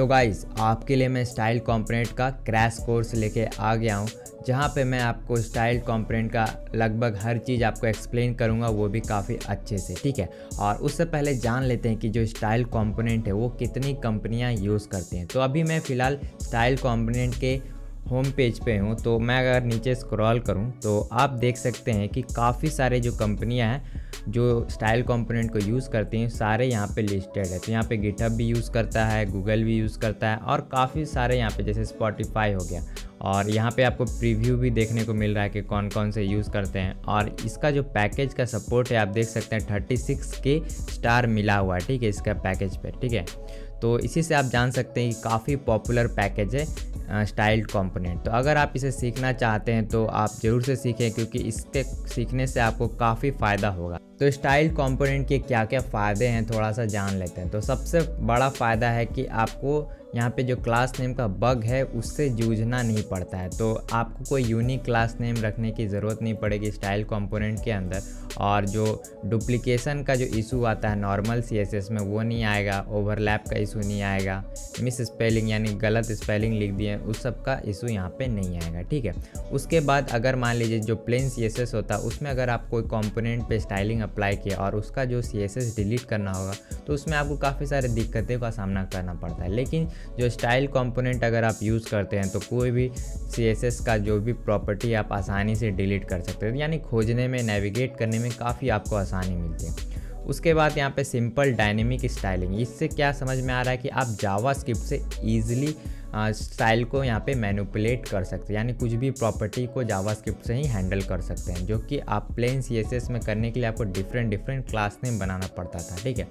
तो गाइज़ आपके लिए मैं स्टाइल कॉम्पोनेंट का क्रैश कोर्स लेके आ गया हूँ जहाँ पे मैं आपको स्टाइल कॉम्पोनेंट का लगभग हर चीज़ आपको एक्सप्लेन करूँगा वो भी काफ़ी अच्छे से ठीक है और उससे पहले जान लेते हैं कि जो स्टाइल कॉम्पोनेंट है वो कितनी कंपनियाँ यूज़ करती हैं तो अभी मैं फ़िलहाल स्टाइल कॉम्पोनेंट के होम पेज पे हूँ तो मैं अगर नीचे स्क्रॉल करूँ तो आप देख सकते हैं कि काफ़ी सारे जो कंपनियाँ हैं जो स्टाइल कंपोनेंट को यूज़ करते हैं सारे यहाँ पे लिस्टेड है तो यहाँ पे गिटअप भी यूज़ करता है गूगल भी यूज़ करता है और काफ़ी सारे यहाँ पे जैसे स्पॉटिफाई हो गया और यहाँ पे आपको प्रीव्यू भी देखने को मिल रहा है कि कौन कौन से यूज़ करते हैं और इसका जो पैकेज का सपोर्ट है आप देख सकते हैं थर्टी सिक्स के स्टार मिला हुआ है ठीक है इसका पैकेज पर ठीक है तो इसी से आप जान सकते हैं कि काफ़ी पॉपुलर पैकेज है स्टाइल्ड कॉम्पोनेंट तो अगर आप इसे सीखना चाहते हैं तो आप ज़रूर से सीखें क्योंकि इसके सीखने से आपको काफ़ी फ़ायदा होगा तो स्टाइल कंपोनेंट के क्या क्या फ़ायदे हैं थोड़ा सा जान लेते हैं तो सबसे बड़ा फ़ायदा है कि आपको यहाँ पे जो क्लास नेम का बग है उससे जूझना नहीं पड़ता है तो आपको कोई यूनिक क्लास नेम रखने की ज़रूरत नहीं पड़ेगी स्टाइल कंपोनेंट के अंदर और जो डुप्लीकेशन का जो इशू आता है नॉर्मल सी में वो नहीं आएगा ओवरलैप का इशू नहीं आएगा मिस स्पेलिंग यानी गलत स्पेलिंग लिख दिए उस सब का इशू यहाँ पर नहीं आएगा ठीक है उसके बाद अगर मान लीजिए जो प्लेन सी होता है उसमें अगर आप कोई कॉम्पोनेंट पर स्टाइलिंग अप्लाई किया और उसका जो सी डिलीट करना होगा तो उसमें आपको काफ़ी सारे दिक्कतें का सामना करना पड़ता है लेकिन जो स्टाइल कंपोनेंट अगर आप यूज़ करते हैं तो कोई भी सी का जो भी प्रॉपर्टी आप आसानी से डिलीट कर सकते हैं यानी खोजने में नेविगेट करने में काफ़ी आपको आसानी मिलती है उसके बाद यहाँ पे सिंपल डायनेमिक स्टाइलिंग इससे क्या समझ में आ रहा है कि आप जावा स्क्रिप्ट से ईजिली स्टाइल को यहाँ पे मैनुपलेट कर सकते हैं यानी कुछ भी प्रॉपर्टी को जावा स्क्रिप्ट से ही हैंडल कर सकते हैं जो कि आप प्लेन सी में करने के लिए आपको डिफरेंट डिफरेंट क्लास नेम बनाना पड़ता था ठीक है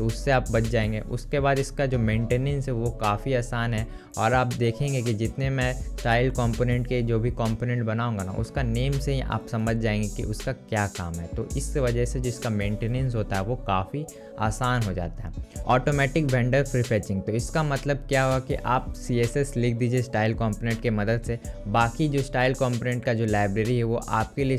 तो उससे आप बच जाएंगे उसके बाद इसका जो मेंटेनेंस है वो काफ़ी आसान है और आप देखेंगे कि जितने मैं टाइल कंपोनेंट के जो भी कंपोनेंट बनाऊंगा ना उसका नेम से ही आप समझ जाएंगे कि उसका क्या काम है तो इस वजह से जो इसका मेंटेनेंस होता है वो काफ़ी आसान हो जाता है ऑटोमेटिक वेंडर प्रीफेचिंग तो इसका मतलब क्या हुआ कि आप सी लिख दीजिए स्टाइल कॉम्पोनेंट की मदद से बाकी जो स्टाइल कॉम्पोनेंट का जो लाइब्रेरी है वो आपके लिए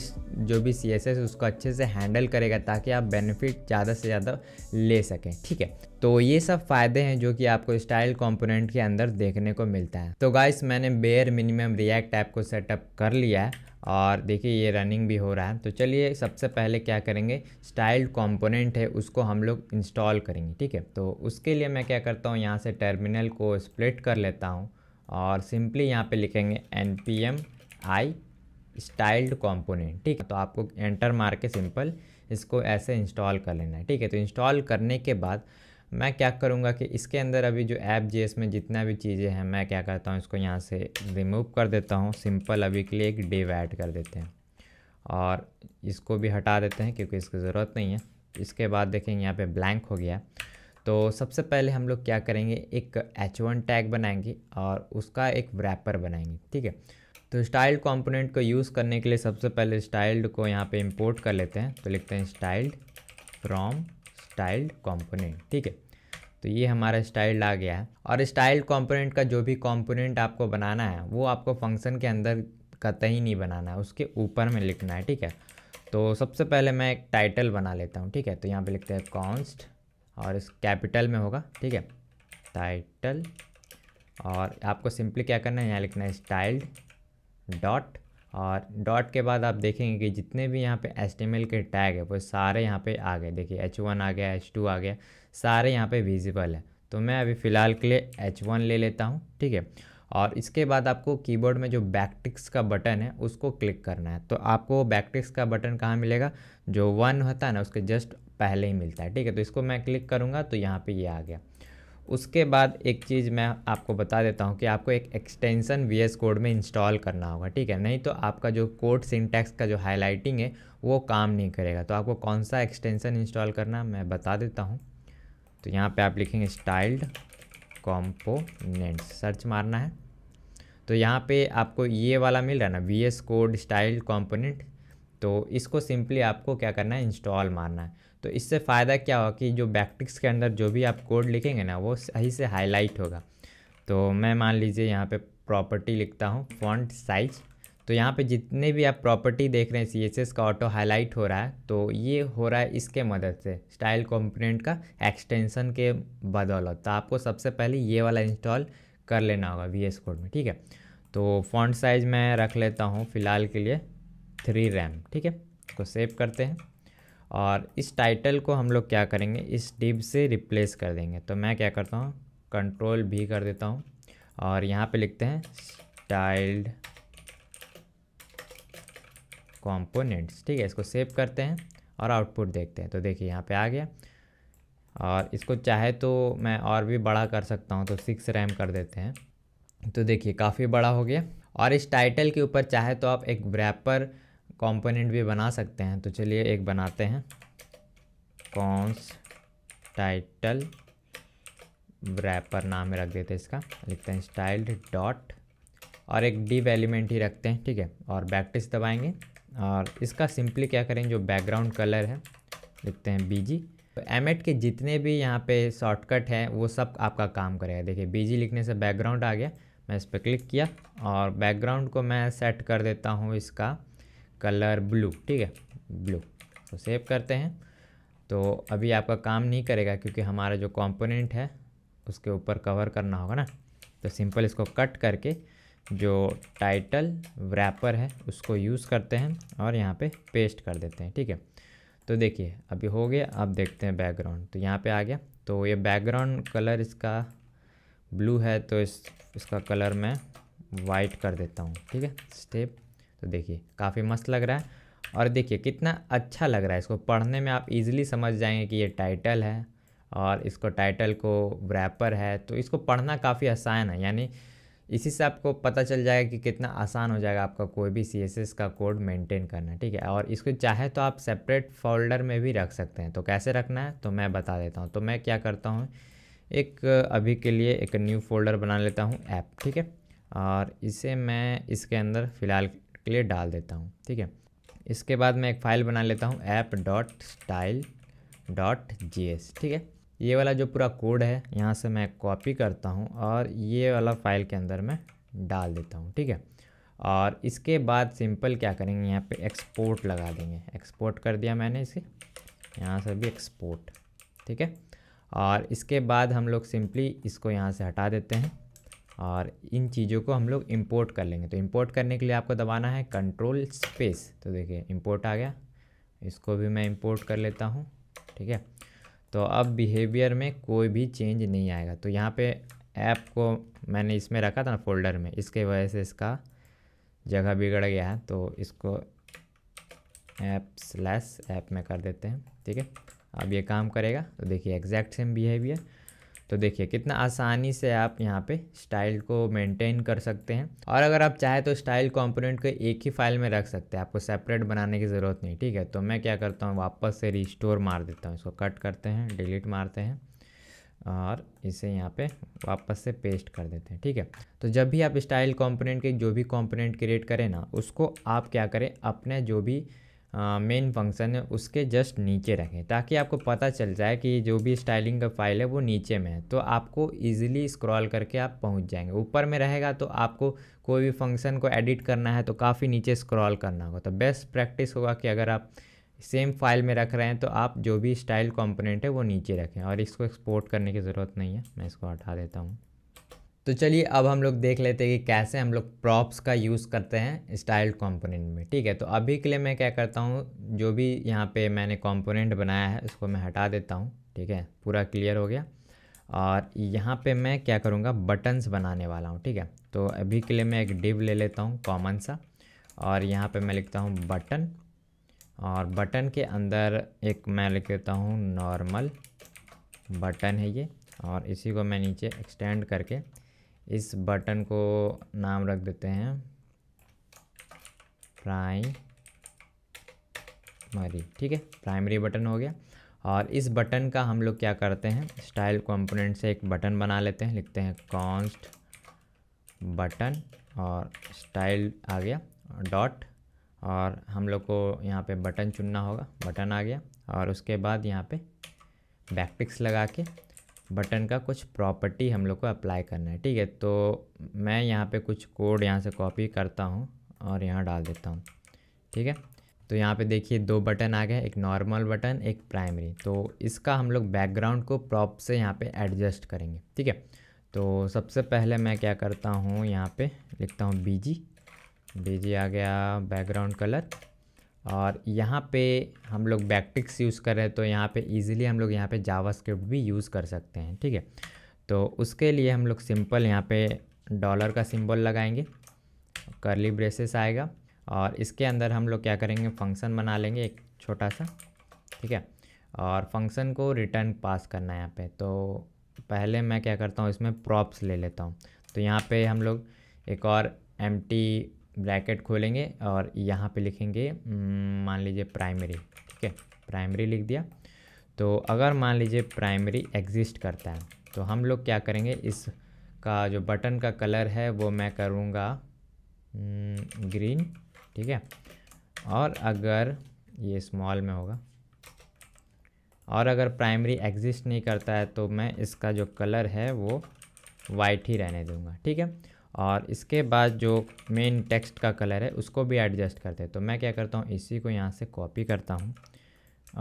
जो भी सी एस उसको अच्छे से हैंडल करेगा ताकि आप बेनिफिट ज़्यादा से ज़्यादा ले सकें ठीक है तो ये सब फ़ायदे हैं जो कि आपको स्टाइल कंपोनेंट के अंदर देखने को मिलता है तो गाइस मैंने बेयर मिनिमम रिएक्ट ऐप को सेटअप कर लिया है और देखिए ये रनिंग भी हो रहा है तो चलिए सबसे पहले क्या करेंगे स्टाइल्ड कंपोनेंट है उसको हम लोग इंस्टॉल करेंगे ठीक है तो उसके लिए मैं क्या करता हूँ यहाँ से टर्मिनल को स्प्लिट कर लेता हूँ और सिंपली यहाँ पे लिखेंगे N P M I styled component ठीक है तो आपको एंटर मार के सिंपल इसको ऐसे इंस्टॉल कर लेना है ठीक है तो इंस्टॉल करने के बाद मैं क्या करूँगा कि इसके अंदर अभी जो ऐप जे में जितना भी चीज़ें हैं मैं क्या करता हूँ इसको यहाँ से रिमूव कर देता हूँ सिंपल अभी के लिए एक डेव ऐड कर देते हैं और इसको भी हटा देते हैं क्योंकि इसकी ज़रूरत नहीं है इसके बाद देखेंगे यहाँ पे ब्लैंक हो गया तो सबसे पहले हम लोग क्या करेंगे एक एच वन टैग बनाएंगे और उसका एक रैपर बनाएंगे ठीक है तो स्टाइल कॉम्पोनेंट को यूज़ करने के लिए सबसे पहले स्टाइल्ड को यहाँ पर इम्पोर्ट कर लेते हैं तो लिखते हैं स्टाइल्ड फ्रॉम स्टाइल्ड कॉम्पोनेंट ठीक है तो ये हमारा स्टाइल्ड आ गया है और स्टाइल्ड कॉम्पोनेंट का जो भी कॉम्पोनेंट आपको बनाना है वो आपको फंक्शन के अंदर कतई नहीं बनाना है उसके ऊपर में लिखना है ठीक है तो सबसे पहले मैं एक टाइटल बना लेता हूँ ठीक है तो यहाँ पे लिखते हैं कॉन्स्ट और इस कैपिटल में होगा ठीक है टाइटल और आपको सिंपली क्या करना है यहाँ लिखना है स्टाइल्ड डॉट और डॉट के बाद आप देखेंगे कि जितने भी यहाँ पे एस के टैग है वो सारे यहाँ पे आ गए देखिए एच वन आ गया एच टू आ गया सारे यहाँ पे विजिबल है तो मैं अभी फ़िलहाल के लिए एच वन ले लेता हूँ ठीक है और इसके बाद आपको कीबोर्ड में जो बैकटिक्स का बटन है उसको क्लिक करना है तो आपको बैकटिक्स का बटन कहाँ मिलेगा जो वन होता है ना उसके जस्ट पहले ही मिलता है ठीक है तो इसको मैं क्लिक करूँगा तो यहाँ पर ये यह आ गया उसके बाद एक चीज़ मैं आपको बता देता हूँ कि आपको एक एक्सटेंसन वी एस कोड में इंस्टॉल करना होगा ठीक है नहीं तो आपका जो कोड सिंटैक्स का जो हाईलाइटिंग है वो काम नहीं करेगा तो आपको कौन सा एक्सटेंसन इंस्टॉल करना मैं बता देता हूँ तो यहाँ पे आप लिखेंगे स्टाइल्ड कॉम्पोनेंट्स सर्च मारना है तो यहाँ पे आपको ये वाला मिल रहा है ना V S code styled component तो इसको सिंपली आपको क्या करना है इंस्टॉल मारना है तो इससे फ़ायदा क्या होगा कि जो बैक्टिक्स के अंदर जो भी आप कोड लिखेंगे ना वो सही से हाईलाइट होगा तो मैं मान लीजिए यहाँ पे प्रॉपर्टी लिखता हूँ फॉन्ट साइज तो यहाँ पे जितने भी आप प्रॉपर्टी देख रहे हैं सी एस एस का ऑटो हाईलाइट हो रहा है तो ये हो रहा है इसके मदद से स्टाइल कॉम्पोनेंट का एक्सटेंसन के बदौलत तो आपको सबसे पहले ये वाला इंस्टॉल कर लेना होगा वी एस कोड में ठीक है तो फॉन्ट साइज मैं रख लेता हूँ फ़िलहाल के लिए थ्री रैम ठीक है इसको सेव करते हैं और इस टाइटल को हम लोग क्या करेंगे इस डिब से रिप्लेस कर देंगे तो मैं क्या करता हूँ कंट्रोल भी कर देता हूँ और यहाँ पे लिखते हैं स्टाइल्ड कॉम्पोनेंट्स ठीक है इसको सेव करते हैं और आउटपुट देखते हैं तो देखिए यहाँ पे आ गया और इसको चाहे तो मैं और भी बड़ा कर सकता हूँ तो सिक्स रैम कर देते हैं तो देखिए काफ़ी बड़ा हो गया और इस टाइटल के ऊपर चाहे तो आप एक ब्रैपर कंपोनेंट भी बना सकते हैं तो चलिए एक बनाते हैं कॉन्स टाइटल रैपर नाम रख देते हैं इसका लिखते हैं स्टाइल्ड डॉट और एक डिव एलिमेंट ही रखते हैं ठीक है और बैक्टिस दबाएंगे और इसका सिंपली क्या करेंगे जो बैकग्राउंड कलर है लिखते हैं बीजी तो एट के जितने भी यहाँ पे शॉर्टकट हैं वो सब आपका काम करेगा देखिए बीजी लिखने से बैकग्राउंड आ गया मैं इस पर क्लिक किया और बैकग्राउंड को मैं सेट कर देता हूँ इसका कलर ब्लू ठीक है ब्लू तो सेव करते हैं तो अभी आपका काम नहीं करेगा क्योंकि हमारा जो कंपोनेंट है उसके ऊपर कवर करना होगा ना तो सिंपल इसको कट करके जो टाइटल रैपर है उसको यूज़ करते हैं और यहाँ पे पेस्ट कर देते हैं ठीक है तो देखिए अभी हो गया अब देखते हैं बैकग्राउंड तो यहाँ पे आ गया तो ये बैकग्राउंड कलर इसका ब्लू है तो इस इसका कलर मैं वाइट कर देता हूँ ठीक है स्टेप तो देखिए काफ़ी मस्त लग रहा है और देखिए कितना अच्छा लग रहा है इसको पढ़ने में आप इजीली समझ जाएंगे कि ये टाइटल है और इसको टाइटल को रैपर है तो इसको पढ़ना काफ़ी आसान है यानी इसी से आपको पता चल जाएगा कि कितना आसान हो जाएगा आपका कोई भी सी का कोड मेंटेन करना ठीक है और इसको चाहे तो आप सेपरेट फोल्डर में भी रख सकते हैं तो कैसे रखना है तो मैं बता देता हूँ तो मैं क्या करता हूँ एक अभी के लिए एक न्यू फोल्डर बना लेता हूँ ऐप ठीक है और इसे मैं इसके अंदर फ़िलहाल के लिए डाल देता हूँ ठीक है इसके बाद मैं एक फ़ाइल बना लेता हूँ app dot style dot G ठीक है ये वाला जो पूरा कोड है यहाँ से मैं कॉपी करता हूँ और ये वाला फाइल के अंदर मैं डाल देता हूँ ठीक है और इसके बाद सिंपल क्या करेंगे यहाँ पे एक्सपोर्ट लगा देंगे एक्सपोर्ट कर दिया मैंने इसे यहाँ से भी एक्सपोर्ट ठीक है और इसके बाद हम लोग सिंपली इसको यहाँ से हटा देते हैं और इन चीज़ों को हम लोग इम्पोर्ट कर लेंगे तो इम्पोर्ट करने के लिए आपको दबाना है कंट्रोल स्पेस तो देखिए इम्पोर्ट आ गया इसको भी मैं इम्पोर्ट कर लेता हूँ ठीक है तो अब बिहेवियर में कोई भी चेंज नहीं आएगा तो यहाँ पे ऐप को मैंने इसमें रखा था ना फोल्डर में इसके वजह से इसका जगह बिगड़ गया है तो इसको ऐप स्लैस ऐप में कर देते हैं ठीक है अब ये काम करेगा तो देखिए एग्जैक्ट सेम बिहेवियर तो देखिए कितना आसानी से आप यहाँ पे स्टाइल को मेंटेन कर सकते हैं और अगर आप चाहे तो स्टाइल कंपोनेंट को एक ही फाइल में रख सकते हैं आपको सेपरेट बनाने की ज़रूरत नहीं ठीक है तो मैं क्या करता हूँ वापस से रिस्टोर मार देता हूँ इसको कट करते हैं डिलीट मारते हैं और इसे यहाँ पे वापस से पेस्ट कर देते हैं ठीक है तो जब भी आप स्टाइल कॉम्पोनेंट के जो भी कॉम्पोनेंट क्रिएट करें ना उसको आप क्या करें अपने जो भी मेन फंक्शन है उसके जस्ट नीचे रखें ताकि आपको पता चल जाए कि जो भी स्टाइलिंग का फाइल है वो नीचे में है तो आपको ईजिली स्क्रॉल करके आप पहुंच जाएंगे ऊपर में रहेगा तो आपको कोई भी फंक्शन को एडिट करना है तो काफ़ी नीचे स्क्रॉल करना होगा तो बेस्ट प्रैक्टिस होगा कि अगर आप सेम फाइल में रख रहे हैं तो आप जो भी स्टाइल कॉम्पोनेंट है वो नीचे रखें और इसको एक्सपोर्ट करने की ज़रूरत नहीं है मैं इसको हटा देता हूँ तो चलिए अब हम लोग देख लेते हैं कि कैसे हम लोग प्रॉप्स का यूज़ करते हैं स्टाइल्ड कंपोनेंट में ठीक है तो अभी के लिए मैं क्या करता हूँ जो भी यहाँ पे मैंने कंपोनेंट बनाया है उसको मैं हटा देता हूँ ठीक है पूरा क्लियर हो गया और यहाँ पे मैं क्या करूँगा बटन्स बनाने वाला हूँ ठीक है तो अभी के लिए मैं एक डिब ले लेता हूँ कॉमन सा और यहाँ पर मैं लिखता हूँ बटन और बटन के अंदर एक मैं लिख देता हूँ नॉर्मल बटन है ये और इसी को मैं नीचे एक्सटेंड करके इस बटन को नाम रख देते हैं प्राइमरी ठीक है प्राइमरी बटन हो गया और इस बटन का हम लोग क्या करते हैं स्टाइल कंपोनेंट से एक बटन बना लेते हैं लिखते हैं कॉन्स्ट बटन और स्टाइल आ गया डॉट और हम लोग को यहाँ पे बटन चुनना होगा बटन आ गया और उसके बाद यहाँ पे बैकपिक्स लगा के बटन का कुछ प्रॉपर्टी हम लोग को अप्लाई करना है ठीक है तो मैं यहाँ पे कुछ कोड यहाँ से कॉपी करता हूँ और यहाँ डाल देता हूँ ठीक है तो यहाँ पे देखिए दो बटन आ गए एक नॉर्मल बटन एक प्राइमरी तो इसका हम लोग बैकग्राउंड को प्रॉप से यहाँ पे एडजस्ट करेंगे ठीक है तो सबसे पहले मैं क्या करता हूँ यहाँ पर लिखता हूँ बीजी जी आ गया बैकग्राउंड कलर और यहाँ पे हम लोग बैक्टिक्स यूज़ कर रहे हैं तो यहाँ पे ईज़िली हम लोग यहाँ पे जावास्क्रिप्ट भी यूज़ कर सकते हैं ठीक है तो उसके लिए हम लोग सिंपल यहाँ पे डॉलर का सिंबल लगाएंगे करली ब्रेसेस आएगा और इसके अंदर हम लोग क्या करेंगे फंक्शन बना लेंगे एक छोटा सा ठीक है और फंक्शन को रिटर्न पास करना है यहाँ पर तो पहले मैं क्या करता हूँ इसमें प्रॉप्स ले लेता हूँ तो यहाँ पर हम लोग एक और एम टी ब्रैकेट खोलेंगे और यहाँ पे लिखेंगे हम्म, मान लीजिए प्राइमरी ठीक है प्राइमरी लिख दिया तो अगर मान लीजिए प्राइमरी एग्जिस्ट करता है तो हम लोग क्या करेंगे इसका जो बटन का कलर है वो मैं करूँगा ग्रीन हम्म, ठीक है और अगर ये स्मॉल में होगा और अगर प्राइमरी एग्जिस्ट नहीं करता है तो मैं इसका जो कलर है वो वाइट ही रहने दूँगा ठीक है और इसके बाद जो मेन टेक्स्ट का कलर है उसको भी एडजस्ट करते हैं तो मैं क्या करता हूँ इसी को यहाँ से कॉपी करता हूँ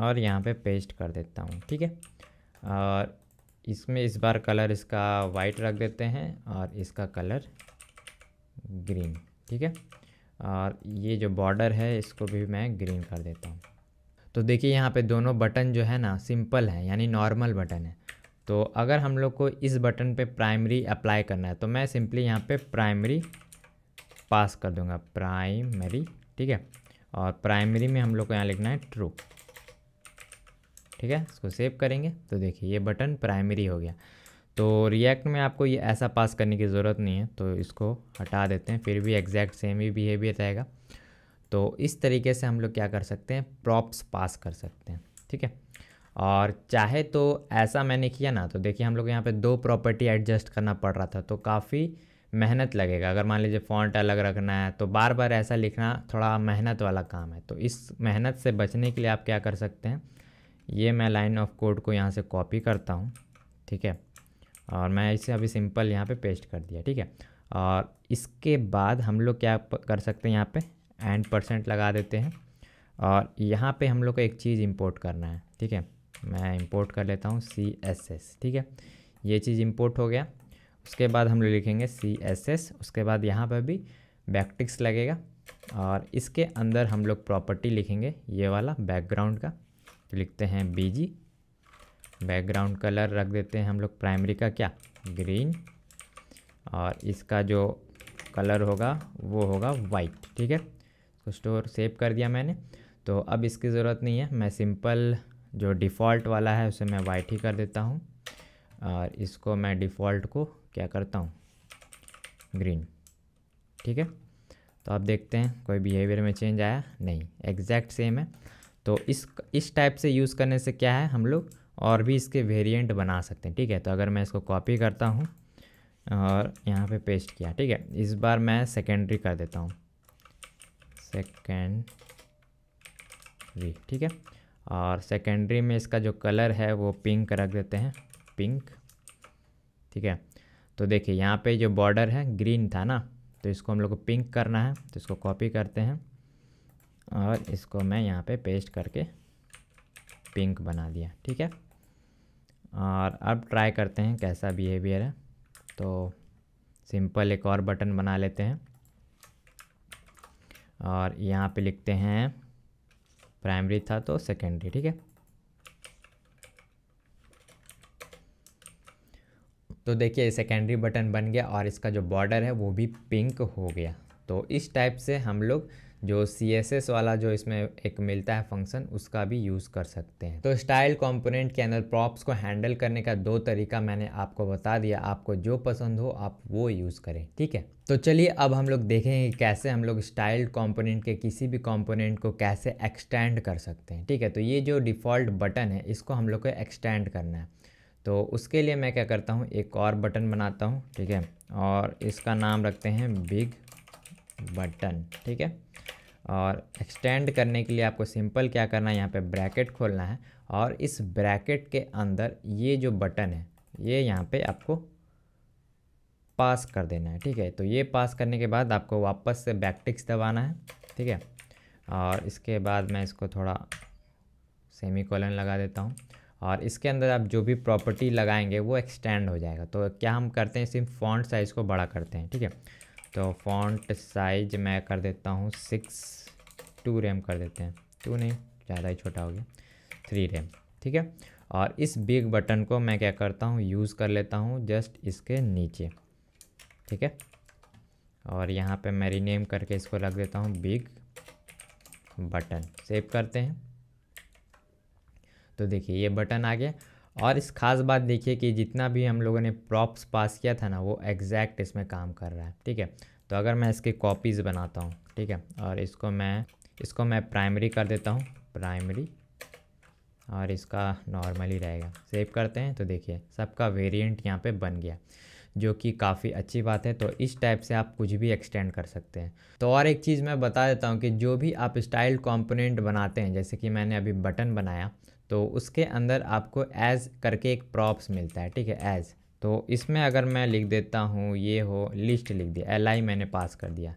और यहाँ पे पेस्ट कर देता हूँ ठीक है और इसमें इस बार कलर इसका वाइट रख देते हैं और इसका कलर ग्रीन ठीक है और ये जो बॉर्डर है इसको भी मैं ग्रीन कर देता हूँ तो देखिए यहाँ पे दोनों बटन जो है ना सिंपल है यानी नॉर्मल बटन है तो अगर हम लोग को इस बटन पे प्राइमरी अप्लाई करना है तो मैं सिंपली यहाँ पे प्राइमरी पास कर दूँगा प्राइमरी ठीक है और प्राइमरी में हम लोग को यहाँ लिखना है ट्रू ठीक है इसको सेव करेंगे तो देखिए ये बटन प्राइमरी हो गया तो रिएक्ट में आपको ये ऐसा पास करने की ज़रूरत नहीं है तो इसको हटा देते हैं फिर भी एग्जैक्ट सेम ही बिहेवियर रहेगा तो इस तरीके से हम लोग क्या कर सकते हैं प्रॉप्स पास कर सकते हैं ठीक है और चाहे तो ऐसा मैंने किया ना तो देखिए हम लोग यहाँ पे दो प्रॉपर्टी एडजस्ट करना पड़ रहा था तो काफ़ी मेहनत लगेगा अगर मान लीजिए फ़ॉन्ट अलग रखना है तो बार बार ऐसा लिखना थोड़ा मेहनत वाला काम है तो इस मेहनत से बचने के लिए आप क्या कर सकते हैं ये मैं लाइन ऑफ कोड को यहाँ से कॉपी करता हूँ ठीक है और मैं इसे अभी सिंपल यहाँ पे पेस्ट कर दिया ठीक है और इसके बाद हम लोग क्या कर सकते हैं यहाँ पर एंड परसेंट लगा देते हैं और यहाँ पर हम लोग को एक चीज़ इम्पोर्ट करना है ठीक है मैं इंपोर्ट कर लेता हूँ सी एस एस ठीक है ये चीज़ इंपोर्ट हो गया उसके बाद हम लोग लिखेंगे सी एस एस उसके बाद यहाँ पर भी बैकटिक्स लगेगा और इसके अंदर हम लोग प्रॉपर्टी लिखेंगे ये वाला बैकग्राउंड का तो लिखते हैं बी जी बैकग्राउंड कलर रख देते हैं हम लोग प्राइमरी का क्या ग्रीन और इसका जो कलर होगा वो होगा वाइट ठीक है उसको स्टोर सेव कर दिया मैंने तो अब इसकी ज़रूरत नहीं है मैं सिंपल जो डिफ़ॉल्ट वाला है उसे मैं वाइट ही कर देता हूँ और इसको मैं डिफ़ॉल्ट को क्या करता हूँ ग्रीन ठीक है तो आप देखते हैं कोई बिहेवियर में चेंज आया नहीं एग्जैक्ट सेम है तो इस इस टाइप से यूज़ करने से क्या है हम लोग और भी इसके वेरिएंट बना सकते हैं ठीक है तो अगर मैं इसको कॉपी करता हूँ और यहाँ पे पेस्ट किया ठीक है इस बार मैं सेकेंडरी कर देता हूँ सेकेंडरी ठीक है और सेकेंडरी में इसका जो कलर है वो पिंक रख देते हैं पिंक ठीक है तो देखिए यहाँ पे जो बॉर्डर है ग्रीन था ना तो इसको हम लोग को पिंक करना है तो इसको कॉपी करते हैं और इसको मैं यहाँ पे पेस्ट करके पिंक बना दिया ठीक है और अब ट्राई करते हैं कैसा बिहेवियर है तो सिंपल एक और बटन बना लेते हैं और यहाँ पे लिखते हैं प्राइमरी था तो सेकेंडरी ठीक है तो देखिए सेकेंडरी बटन बन गया और इसका जो बॉर्डर है वो भी पिंक हो गया तो इस टाइप से हम लोग जो सी एस एस वाला जो इसमें एक मिलता है फंक्शन उसका भी यूज़ कर सकते हैं तो स्टाइल कंपोनेंट के अंदर प्रॉप्स को हैंडल करने का दो तरीका मैंने आपको बता दिया आपको जो पसंद हो आप वो यूज़ करें ठीक है तो चलिए अब हम लोग देखेंगे कैसे हम लोग स्टाइल कंपोनेंट के किसी भी कंपोनेंट को कैसे एक्सटेंड कर सकते हैं ठीक है तो ये जो डिफ़ॉल्ट बटन है इसको हम लोग को एक्सटेंड करना है तो उसके लिए मैं क्या करता हूँ एक और बटन बनाता हूँ ठीक है और इसका नाम रखते हैं बिग बटन ठीक है और एक्सटेंड करने के लिए आपको सिंपल क्या करना है यहाँ पे ब्रैकेट खोलना है और इस ब्रैकेट के अंदर ये जो बटन है ये यहाँ पे आपको पास कर देना है ठीक है तो ये पास करने के बाद आपको वापस से बैकटिक्स दबाना है ठीक है और इसके बाद मैं इसको थोड़ा सेमी कॉलन लगा देता हूँ और इसके अंदर आप जो भी प्रॉपर्टी लगाएंगे वो एक्सटेंड हो जाएगा तो क्या हम करते हैं सिर्फ फॉन्ट साइज़ को बड़ा करते हैं ठीक है तो फॉन्ट साइज मैं कर देता हूँ सिक्स टू रैम कर देते हैं टू नहीं ज़्यादा ही छोटा हो गया थ्री रैम ठीक है और इस बिग बटन को मैं क्या करता हूँ यूज़ कर लेता हूँ जस्ट इसके नीचे ठीक है और यहाँ पे मैं रीनेम करके इसको लग देता हूँ बिग बटन सेव करते हैं तो देखिए ये बटन आ गया और इस खास बात देखिए कि जितना भी हम लोगों ने प्रॉप्स पास किया था ना वो एग्जैक्ट इसमें काम कर रहा है ठीक है तो अगर मैं इसके कॉपीज़ बनाता हूँ ठीक है और इसको मैं इसको मैं प्राइमरी कर देता हूँ प्राइमरी और इसका नॉर्मली रहेगा सेव करते हैं तो देखिए सबका वेरिएंट यहाँ पे बन गया जो कि काफ़ी अच्छी बात है तो इस टाइप से आप कुछ भी एक्सटेंड कर सकते हैं तो और एक चीज़ मैं बता देता हूँ कि जो भी आप स्टाइल कॉम्पोनेंट बनाते हैं जैसे कि मैंने अभी बटन बनाया तो उसके अंदर आपको एज करके एक प्रॉप्स मिलता है ठीक है एज तो इसमें अगर मैं लिख देता हूँ ये हो लिस्ट लिख दिया एल आई मैंने पास कर दिया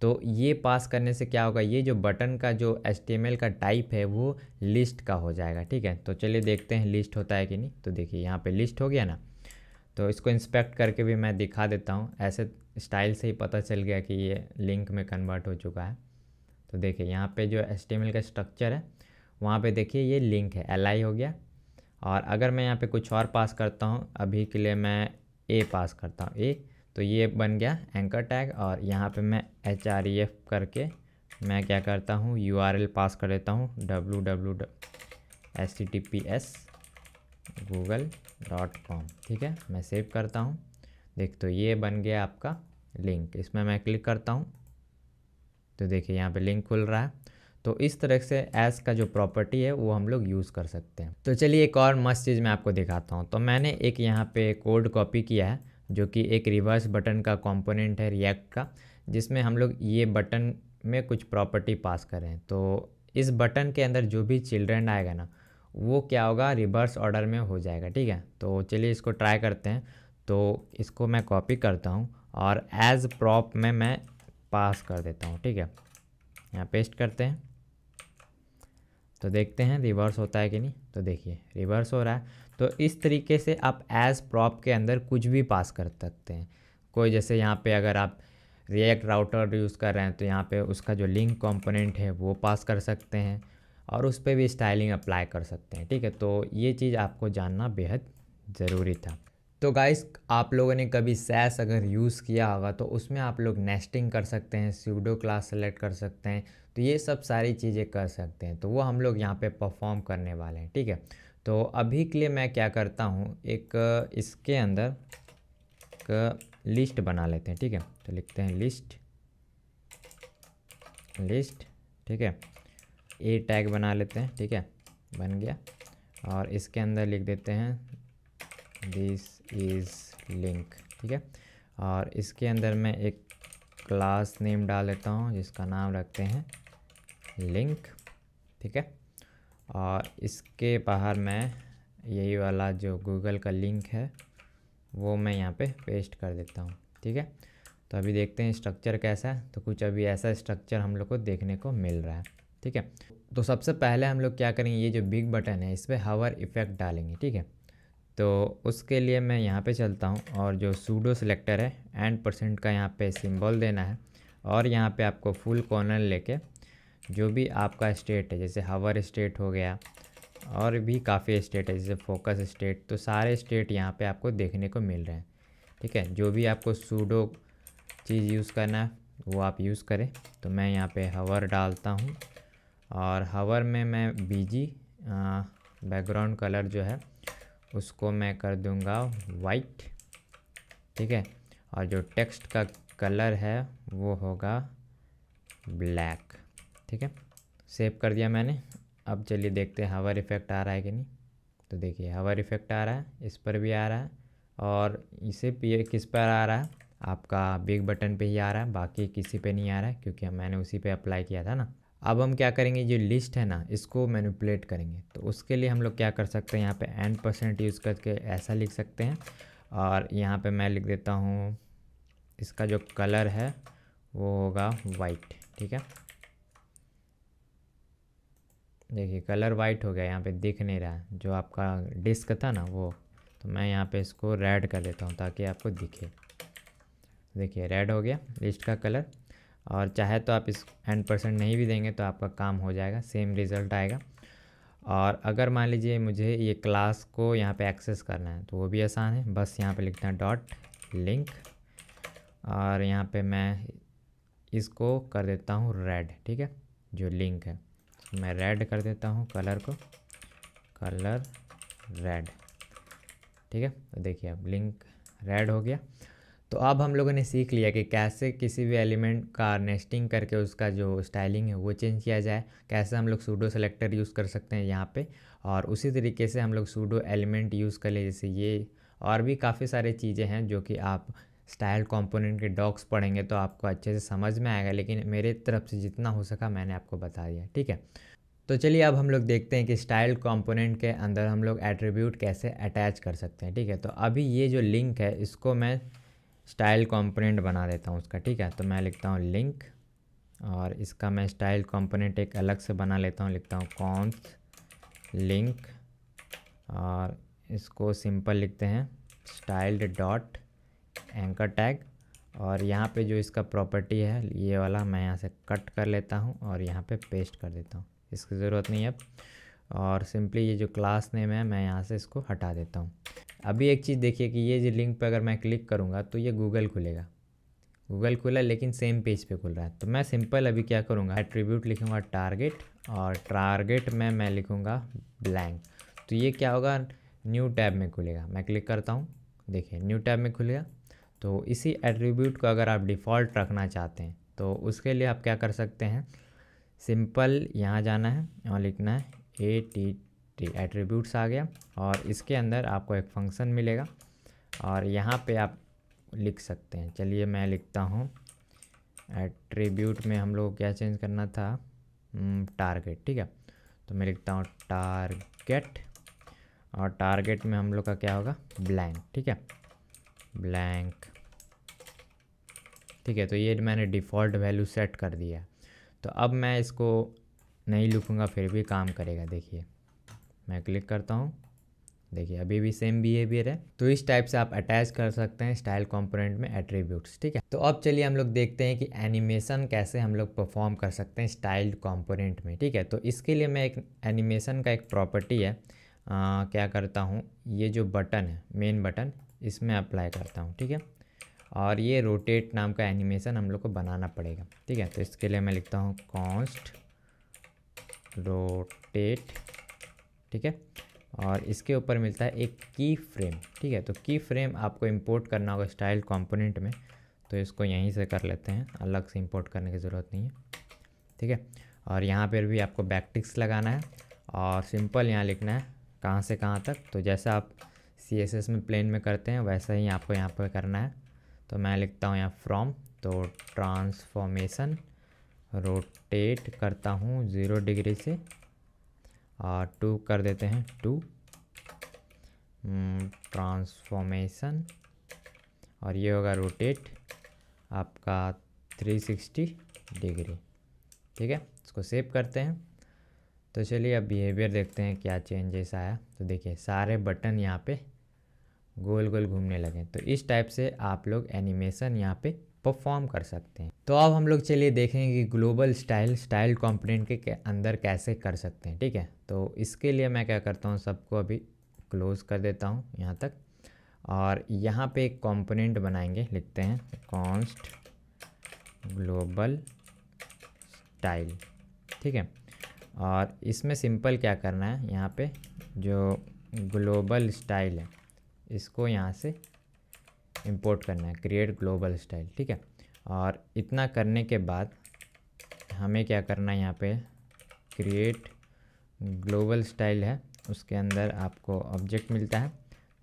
तो ये पास करने से क्या होगा ये जो बटन का जो एल का टाइप है वो लिस्ट का हो जाएगा ठीक है तो चलिए देखते हैं लिस्ट होता है कि नहीं तो देखिए यहाँ पे लिस्ट हो गया ना तो इसको इंस्पेक्ट करके भी मैं दिखा देता हूँ ऐसे स्टाइल से ही पता चल गया कि ये लिंक में कन्वर्ट हो चुका है तो देखिए यहाँ पे जो एल का स्ट्रक्चर है वहाँ पे देखिए ये लिंक है एल हो गया और अगर मैं यहाँ पे कुछ और पास करता हूँ अभी के लिए मैं ए पास करता हूँ ए तो ये बन गया एंकर टैग और यहाँ पे मैं एच आर ई एफ करके मैं क्या करता हूँ यू आर एल पास कर देता हूँ W W S T T P S Google dot com ठीक है मैं सेव करता हूँ देख तो ये बन गया आपका लिंक इसमें मैं क्लिक करता हूँ तो देखिए यहाँ पे लिंक खुल रहा है तो इस तरह से एस का जो प्रॉपर्टी है वो हम लोग यूज़ कर सकते हैं तो चलिए एक और मस्त चीज़ मैं आपको दिखाता हूँ तो मैंने एक यहाँ पे कोड कॉपी किया है जो कि एक रिवर्स बटन का कंपोनेंट है रिएक्ट का जिसमें हम लोग ये बटन में कुछ प्रॉपर्टी पास करें तो इस बटन के अंदर जो भी चिल्ड्रेन आएगा ना वो क्या होगा रिवर्स ऑर्डर में हो जाएगा ठीक है तो चलिए इसको ट्राई करते हैं तो इसको मैं कॉपी करता हूँ और एज प्रॉप में मैं पास कर देता हूँ ठीक है यहाँ पेस्ट करते हैं तो देखते हैं रिवर्स होता है कि नहीं तो देखिए रिवर्स हो रहा है तो इस तरीके से आप एज प्रॉप के अंदर कुछ भी पास कर सकते हैं कोई जैसे यहाँ पे अगर आप रिएक्ट राउटर यूज़ कर रहे हैं तो यहाँ पे उसका जो लिंक कंपोनेंट है वो पास कर सकते हैं और उस पर भी स्टाइलिंग अप्लाई कर सकते हैं ठीक है तो ये चीज़ आपको जानना बेहद ज़रूरी था तो गाइस आप लोगों ने कभी सैस अगर यूज़ किया होगा तो उसमें आप लोग नेस्टिंग कर सकते हैं स्यूडो क्लास सेलेक्ट कर सकते हैं तो ये सब सारी चीज़ें कर सकते हैं तो वो हम लोग यहाँ पे परफॉर्म करने वाले हैं ठीक है तो अभी के लिए मैं क्या करता हूँ एक इसके अंदर एक लिस्ट बना लेते हैं ठीक है तो लिखते हैं लिस्ट लिस्ट ठीक है ए टैग बना लेते हैं ठीक है बन गया और इसके अंदर लिख देते हैं दिस इज़ लिंक ठीक है और इसके अंदर मैं एक क्लास नेम डाल लेता हूँ जिसका नाम रखते हैं लिंक ठीक है और इसके बाहर मैं यही वाला जो गूगल का लिंक है वो मैं यहाँ पे पेस्ट कर देता हूँ ठीक है तो अभी देखते हैं स्ट्रक्चर कैसा है तो कुछ अभी ऐसा स्ट्रक्चर हम लोग को देखने को मिल रहा है ठीक है तो सबसे पहले हम लोग क्या करेंगे ये जो बिग बटन है इस पर हवर इफेक्ट डालेंगे ठीक है तो उसके लिए मैं यहाँ पे चलता हूँ और जो सूडो सिलेक्टर है एंड परसेंट का यहाँ पे सिंबल देना है और यहाँ पे आपको फुल कॉर्नर लेके जो भी आपका स्टेट है जैसे हावर स्टेट हो गया और भी काफ़ी स्टेट है जैसे फोकस स्टेट तो सारे स्टेट यहाँ पे आपको देखने को मिल रहे हैं ठीक है जो भी आपको सूडो चीज़ यूज़ करना है वो आप यूज़ करें तो मैं यहाँ पर हवर डालता हूँ और हवर में मैं बीजी बैकग्राउंड कलर जो है उसको मैं कर दूंगा वाइट ठीक है और जो टेक्स्ट का कलर है वो होगा ब्लैक ठीक है सेव कर दिया मैंने अब चलिए देखते हैं हवर इफ़ेक्ट आ रहा है कि नहीं तो देखिए हवर इफ़ेक्ट आ रहा है इस पर भी आ रहा है और इसे पे किस पर आ रहा है आपका बिग बटन पे ही आ रहा है बाकी किसी पे नहीं आ रहा है क्योंकि मैंने उसी पे अप्लाई किया था ना अब हम क्या करेंगे जो लिस्ट है ना इसको मैनिपुलेट करेंगे तो उसके लिए हम लोग क्या कर सकते हैं यहाँ पे एंड परसेंट यूज़ करके ऐसा लिख सकते हैं और यहाँ पे मैं लिख देता हूँ इसका जो कलर है वो होगा वाइट ठीक है देखिए कलर वाइट हो गया यहाँ पे दिख नहीं रहा है जो आपका डिस्क था ना वो तो मैं यहाँ पर इसको रेड कर देता हूँ ताकि आपको दिखे देखिए रेड हो गया लिस्ट का कलर और चाहे तो आप इस हैंड परसेंट नहीं भी देंगे तो आपका काम हो जाएगा सेम रिज़ल्ट आएगा और अगर मान लीजिए मुझे ये क्लास को यहाँ पे एक्सेस करना है तो वो भी आसान है बस यहाँ पे लिखते हैं डॉट लिंक और यहाँ पे मैं इसको कर देता हूँ रेड ठीक है जो लिंक है तो मैं रेड कर देता हूँ कलर को कलर रेड ठीक है तो देखिए अब लिंक रेड हो गया तो अब हम लोगों ने सीख लिया कि कैसे किसी भी एलिमेंट का नेस्टिंग करके उसका जो स्टाइलिंग है वो चेंज किया जाए कैसे हम लोग सूडो सेलेक्टर यूज़ कर सकते हैं यहाँ पे और उसी तरीके से हम लोग सूडो एलिमेंट यूज़ कर ले जैसे ये और भी काफ़ी सारी चीज़ें हैं जो कि आप स्टाइल कंपोनेंट के डॉक्स पढ़ेंगे तो आपको अच्छे से समझ में आएगा लेकिन मेरे तरफ से जितना हो सका मैंने आपको बता दिया ठीक है तो चलिए अब हम लोग देखते हैं कि स्टाइल कंपोनेंट के अंदर हम लोग एट्रीब्यूट कैसे अटैच कर सकते हैं ठीक है तो अभी ये जो लिंक है इसको मैं स्टाइल कंपोनेंट बना देता हूँ उसका ठीक है तो मैं लिखता हूँ लिंक और इसका मैं स्टाइल कंपोनेंट एक अलग से बना लेता हूँ लिखता हूँ कॉन्स लिंक और इसको सिंपल लिखते हैं स्टाइल्ड डॉट एंकर टैग और यहाँ पे जो इसका प्रॉपर्टी है ये वाला मैं यहाँ से कट कर लेता हूँ और यहाँ पे पेस्ट कर देता हूँ इसकी ज़रूरत नहीं है और सिंपली ये जो क्लास नेम है मैं यहाँ से इसको हटा देता हूँ अभी एक चीज़ देखिए कि ये जो लिंक पर अगर मैं क्लिक करूँगा तो ये गूगल खुलेगा गूगल खुला लेकिन सेम पेज पे खुल रहा है तो मैं सिंपल अभी क्या करूँगा एट्रीब्यूट लिखूँगा टारगेट और टारगेट में मैं लिखूँगा ब्लैंक तो ये क्या होगा न्यू टैब में खुलेगा मैं क्लिक करता हूँ देखिए न्यू टैब में खुलेगा तो इसी एट्रीब्यूट को अगर आप डिफ़ॉल्ट रखना चाहते हैं तो उसके लिए आप क्या कर सकते हैं सिंपल यहाँ जाना है और लिखना है ए टी टी एट्रीब्यूट्स आ गया और इसके अंदर आपको एक फंक्शन मिलेगा और यहाँ पे आप लिख सकते हैं चलिए मैं लिखता हूँ एट्रीब्यूट में हम लोग क्या चेंज करना था टारगेट hmm, ठीक है तो मैं लिखता हूँ टारगेट और टारगेट में हम लोग का क्या होगा ब्लैंक ठीक है ब्लैंक ठीक है तो ये मैंने डिफ़ॉल्ट वैल्यू सेट कर दिया है तो अब मैं इसको नहीं लिखूँगा फिर भी काम करेगा देखिए मैं क्लिक करता हूँ देखिए अभी भी सेम बिहेवियर है तो इस टाइप से आप अटैच कर सकते हैं स्टाइल कंपोनेंट में एट्रीब्यूट्स ठीक है तो अब चलिए हम लोग देखते हैं कि एनिमेशन कैसे हम लोग परफॉर्म कर सकते हैं स्टाइल कंपोनेंट में ठीक है तो इसके लिए मैं एक एनिमेशन का एक प्रॉपर्टी है आ, क्या करता हूँ ये जो बटन है मेन बटन इसमें अप्लाई करता हूँ ठीक है और ये रोटेट नाम का एनिमेशन हम लोग को बनाना पड़ेगा ठीक है तो इसके लिए मैं लिखता हूँ कॉन्स्ट रोटेट ठीक है और इसके ऊपर मिलता है एक की फ्रेम ठीक है तो की फ्रेम आपको इंपोर्ट करना होगा स्टाइल कंपोनेंट में तो इसको यहीं से कर लेते हैं अलग से इंपोर्ट करने की ज़रूरत नहीं है ठीक है और यहाँ पर भी आपको बैकटिक्स लगाना है और सिंपल यहाँ लिखना है कहाँ से कहाँ तक तो जैसा आप सी में प्लेन में करते हैं वैसा ही आपको यहाँ पर करना है तो मैं लिखता हूँ यहाँ फ्रॉम तो ट्रांसफॉर्मेशन रोटेट करता हूँ ज़ीरो डिग्री से और टू कर देते हैं टू हम्म, ट्रांसफॉर्मेशन और ये होगा रोटेट आपका 360 डिग्री ठीक है इसको सेव करते हैं तो चलिए अब बिहेवियर देखते हैं क्या चेंजेस आया तो देखिए सारे बटन यहाँ पे गोल गोल घूमने लगे तो इस टाइप से आप लोग एनिमेशन यहाँ पे परफॉर्म कर सकते हैं तो अब हम लोग चलिए देखेंगे कि ग्लोबल स्टाइल स्टाइल कॉम्पोनेंट के अंदर कैसे कर सकते हैं ठीक है तो इसके लिए मैं क्या करता हूँ सबको अभी क्लोज कर देता हूँ यहाँ तक और यहाँ पे एक कॉम्पोनेंट बनाएंगे लिखते हैं कॉन्स्ट ग्लोबल स्टाइल ठीक है और इसमें सिंपल क्या करना है यहाँ पे जो ग्लोबल स्टाइल है इसको यहाँ से इंपोर्ट करना है क्रिएट ग्लोबल स्टाइल ठीक है और इतना करने के बाद हमें क्या करना है यहाँ पे क्रिएट ग्लोबल स्टाइल है उसके अंदर आपको ऑब्जेक्ट मिलता है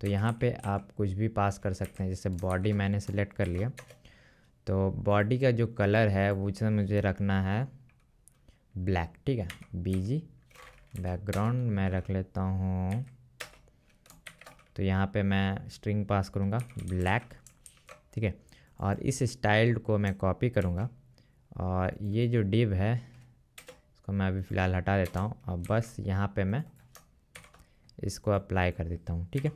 तो यहाँ पे आप कुछ भी पास कर सकते हैं जैसे बॉडी मैंने सेलेक्ट कर लिया तो बॉडी का जो कलर है वो से मुझे रखना है ब्लैक ठीक है बीजी बैकग्राउंड मैं रख लेता हूँ तो यहाँ पे मैं स्ट्रिंग पास करूँगा ब्लैक ठीक है और इस स्टाइल्ड को मैं कॉपी करूँगा और ये जो डिव है इसको मैं अभी फ़िलहाल हटा देता हूँ और बस यहाँ पे मैं इसको अप्लाई कर देता हूँ ठीक है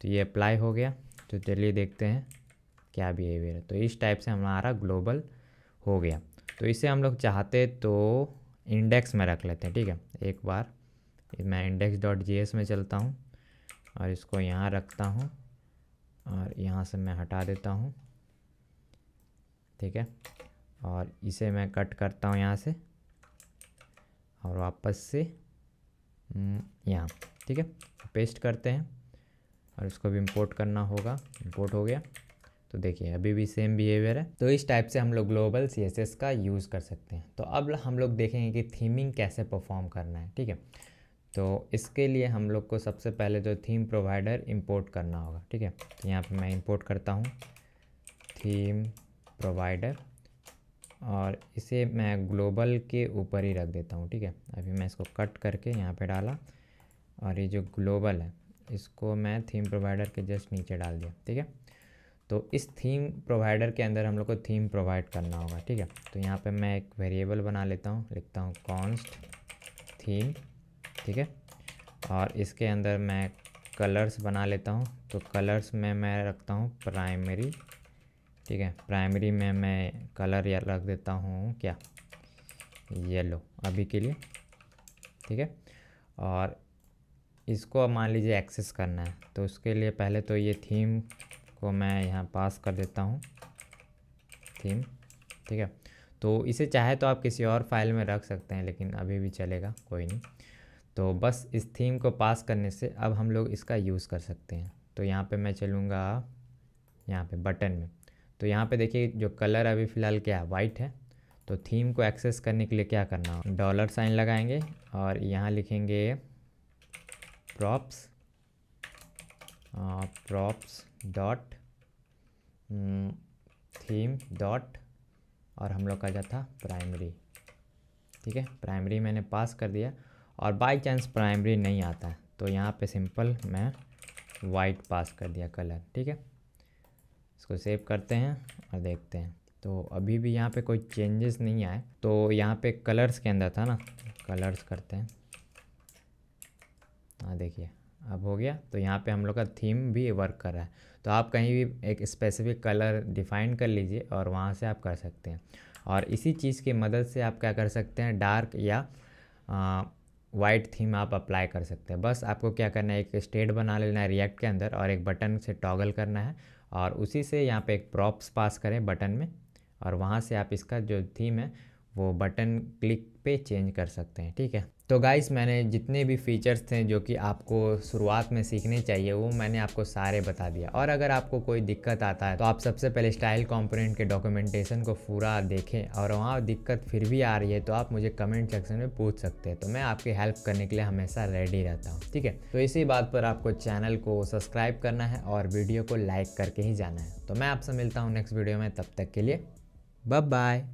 तो ये अप्लाई हो गया तो चलिए देखते हैं क्या बिहेवियर है तो इस टाइप से हमारा ग्लोबल हो गया तो इसे हम लोग चाहते तो इंडेक्स में रख लेते हैं ठीक है एक बार मैं इंडेक्स डॉट जी एस में चलता हूँ और इसको यहाँ रखता हूँ और यहाँ से मैं हटा देता हूँ ठीक है और इसे मैं कट करता हूँ यहाँ से और वापस से हम्म, यहाँ ठीक है पेस्ट करते हैं और इसको भी इंपोर्ट करना होगा इंपोर्ट हो गया तो देखिए अभी भी सेम बिहेवियर है तो इस टाइप से हम लोग ग्लोबल सी का यूज़ कर सकते हैं तो अब हम लोग देखेंगे कि थीमिंग कैसे परफॉर्म करना है ठीक है तो इसके लिए हम लोग को सबसे पहले जो थीम प्रोवाइडर इंपोर्ट करना होगा ठीक है तो यहाँ पे मैं इंपोर्ट करता हूँ थीम प्रोवाइडर और इसे मैं ग्लोबल के ऊपर ही रख देता हूँ ठीक है अभी मैं इसको कट करके यहाँ पे डाला और ये जो ग्लोबल है इसको मैं थीम प्रोवाइडर के जस्ट नीचे डाल दिया ठीक है तो इस थीम प्रोवाइडर के अंदर हम लोग को थीम प्रोवाइड करना होगा ठीक है तो यहाँ पर मैं एक वेरिएबल बना लेता हूँ लिखता हूँ कॉन्स्ट थीम ठीक है और इसके अंदर मैं कलर्स बना लेता हूँ तो कलर्स में मैं रखता हूँ प्राइमरी ठीक है प्राइमरी में मैं कलर या रख देता हूँ क्या येलो अभी के लिए ठीक है और इसको अब मान लीजिए एक्सेस करना है तो उसके लिए पहले तो ये थीम को मैं यहाँ पास कर देता हूँ थीम ठीक है तो इसे चाहे तो आप किसी और फाइल में रख सकते हैं लेकिन अभी भी चलेगा कोई नहीं तो बस इस थीम को पास करने से अब हम लोग इसका यूज़ कर सकते हैं तो यहाँ पे मैं चलूँगा यहाँ पे बटन में तो यहाँ पे देखिए जो कलर अभी फ़िलहाल क्या है वाइट है तो थीम को एक्सेस करने के लिए क्या करना हो डॉलर साइन लगाएंगे और यहाँ लिखेंगे props props dot theme dot और हम लोग का जो था प्राइमरी ठीक है प्राइमरी मैंने पास कर दिया और बाई चांस प्राइमरी नहीं आता तो यहाँ पे सिंपल मैं वाइट पास कर दिया कलर ठीक है इसको सेव करते हैं और देखते हैं तो अभी भी यहाँ पे कोई चेंजेस नहीं आए तो यहाँ पे कलर्स के अंदर था ना कलर्स करते हैं हाँ देखिए अब हो गया तो यहाँ पे हम लोग का थीम भी वर्क कर रहा है तो आप कहीं भी एक स्पेसिफिक कलर डिफाइन कर लीजिए और वहाँ से आप कर सकते हैं और इसी चीज़ की मदद से आप क्या कर सकते हैं डार्क या वाइट थीम आप अप्लाई कर सकते हैं बस आपको क्या करना है एक स्टेट बना लेना है रिएक्ट के अंदर और एक बटन से टॉगल करना है और उसी से यहाँ पे एक प्रॉप्स पास करें बटन में और वहाँ से आप इसका जो थीम है वो बटन क्लिक पे चेंज कर सकते हैं ठीक है तो गाइस मैंने जितने भी फीचर्स थे जो कि आपको शुरुआत में सीखने चाहिए वो मैंने आपको सारे बता दिया और अगर आपको कोई दिक्कत आता है तो आप सबसे पहले स्टाइल कंपोनेंट के डॉक्यूमेंटेशन को पूरा देखें और वहाँ दिक्कत फिर भी आ रही है तो आप मुझे कमेंट सेक्शन में पूछ सकते हैं तो मैं आपकी हेल्प करने के लिए हमेशा रेडी रहता हूँ ठीक है तो इसी बात पर आपको चैनल को सब्सक्राइब करना है और वीडियो को लाइक करके ही जाना है तो मैं आपसे मिलता हूँ नेक्स्ट वीडियो में तब तक के लिए बाय